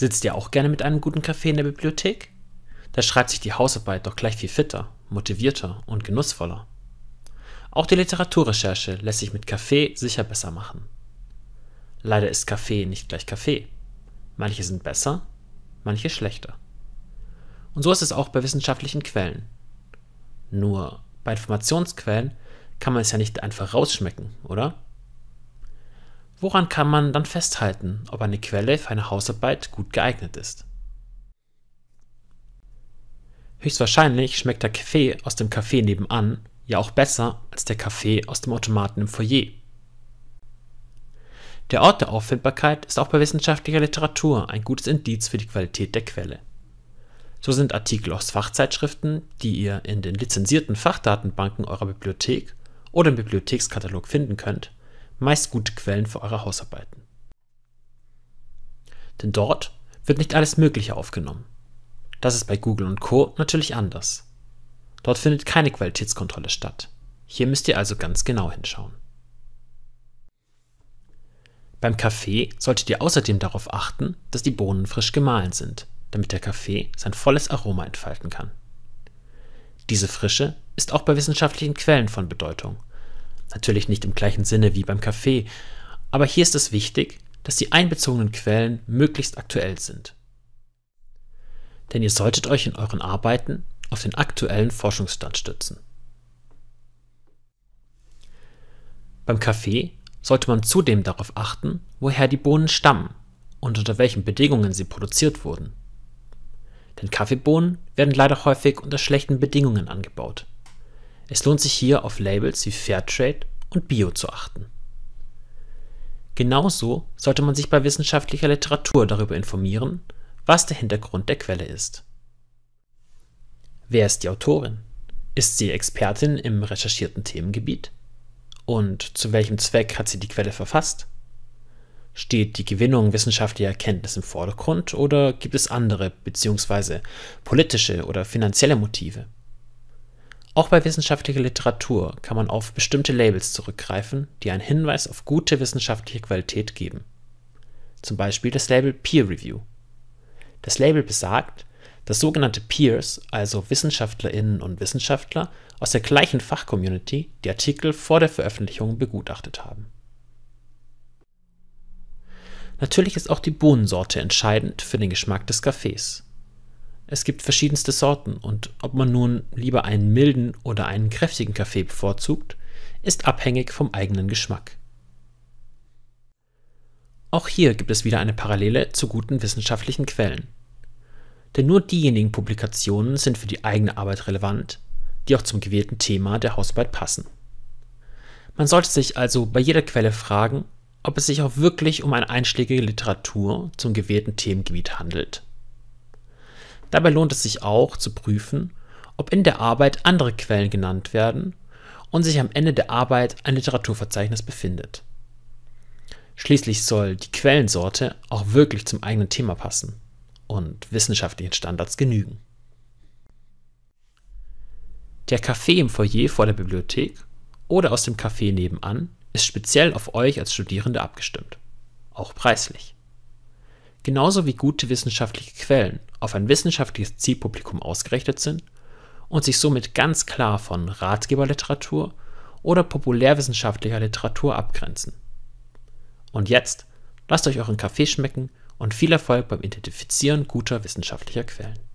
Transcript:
Sitzt ihr auch gerne mit einem guten Kaffee in der Bibliothek? Da schreibt sich die Hausarbeit doch gleich viel fitter, motivierter und genussvoller. Auch die Literaturrecherche lässt sich mit Kaffee sicher besser machen. Leider ist Kaffee nicht gleich Kaffee. Manche sind besser, manche schlechter. Und so ist es auch bei wissenschaftlichen Quellen. Nur bei Informationsquellen kann man es ja nicht einfach rausschmecken, oder? Woran kann man dann festhalten, ob eine Quelle für eine Hausarbeit gut geeignet ist? Höchstwahrscheinlich schmeckt der Kaffee aus dem Kaffee nebenan ja auch besser als der Kaffee aus dem Automaten im Foyer. Der Ort der Auffindbarkeit ist auch bei wissenschaftlicher Literatur ein gutes Indiz für die Qualität der Quelle. So sind Artikel aus Fachzeitschriften, die ihr in den lizenzierten Fachdatenbanken eurer Bibliothek oder im Bibliothekskatalog finden könnt, meist gute Quellen für eure Hausarbeiten. Denn dort wird nicht alles Mögliche aufgenommen. Das ist bei Google und Co natürlich anders. Dort findet keine Qualitätskontrolle statt. Hier müsst ihr also ganz genau hinschauen. Beim Kaffee solltet ihr außerdem darauf achten, dass die Bohnen frisch gemahlen sind, damit der Kaffee sein volles Aroma entfalten kann. Diese Frische ist auch bei wissenschaftlichen Quellen von Bedeutung Natürlich nicht im gleichen Sinne wie beim Kaffee, aber hier ist es wichtig, dass die einbezogenen Quellen möglichst aktuell sind. Denn ihr solltet euch in euren Arbeiten auf den aktuellen Forschungsstand stützen. Beim Kaffee sollte man zudem darauf achten, woher die Bohnen stammen und unter welchen Bedingungen sie produziert wurden. Denn Kaffeebohnen werden leider häufig unter schlechten Bedingungen angebaut. Es lohnt sich hier auf Labels wie Fairtrade und Bio zu achten. Genauso sollte man sich bei wissenschaftlicher Literatur darüber informieren, was der Hintergrund der Quelle ist. Wer ist die Autorin? Ist sie Expertin im recherchierten Themengebiet? Und zu welchem Zweck hat sie die Quelle verfasst? Steht die Gewinnung wissenschaftlicher Erkenntnis im Vordergrund oder gibt es andere bzw. politische oder finanzielle Motive? Auch bei wissenschaftlicher Literatur kann man auf bestimmte Labels zurückgreifen, die einen Hinweis auf gute wissenschaftliche Qualität geben. Zum Beispiel das Label Peer Review. Das Label besagt, dass sogenannte Peers, also Wissenschaftlerinnen und Wissenschaftler aus der gleichen Fachcommunity, die Artikel vor der Veröffentlichung begutachtet haben. Natürlich ist auch die Bohnensorte entscheidend für den Geschmack des Kaffees. Es gibt verschiedenste Sorten und ob man nun lieber einen milden oder einen kräftigen Kaffee bevorzugt, ist abhängig vom eigenen Geschmack. Auch hier gibt es wieder eine Parallele zu guten wissenschaftlichen Quellen. Denn nur diejenigen Publikationen sind für die eigene Arbeit relevant, die auch zum gewählten Thema der Hausarbeit passen. Man sollte sich also bei jeder Quelle fragen, ob es sich auch wirklich um eine einschlägige Literatur zum gewählten Themengebiet handelt. Dabei lohnt es sich auch zu prüfen, ob in der Arbeit andere Quellen genannt werden und sich am Ende der Arbeit ein Literaturverzeichnis befindet. Schließlich soll die Quellensorte auch wirklich zum eigenen Thema passen und wissenschaftlichen Standards genügen. Der Kaffee im Foyer vor der Bibliothek oder aus dem Café nebenan ist speziell auf euch als Studierende abgestimmt, auch preislich genauso wie gute wissenschaftliche Quellen auf ein wissenschaftliches Zielpublikum ausgerichtet sind und sich somit ganz klar von Ratgeberliteratur oder populärwissenschaftlicher Literatur abgrenzen. Und jetzt lasst euch euren Kaffee schmecken und viel Erfolg beim Identifizieren guter wissenschaftlicher Quellen.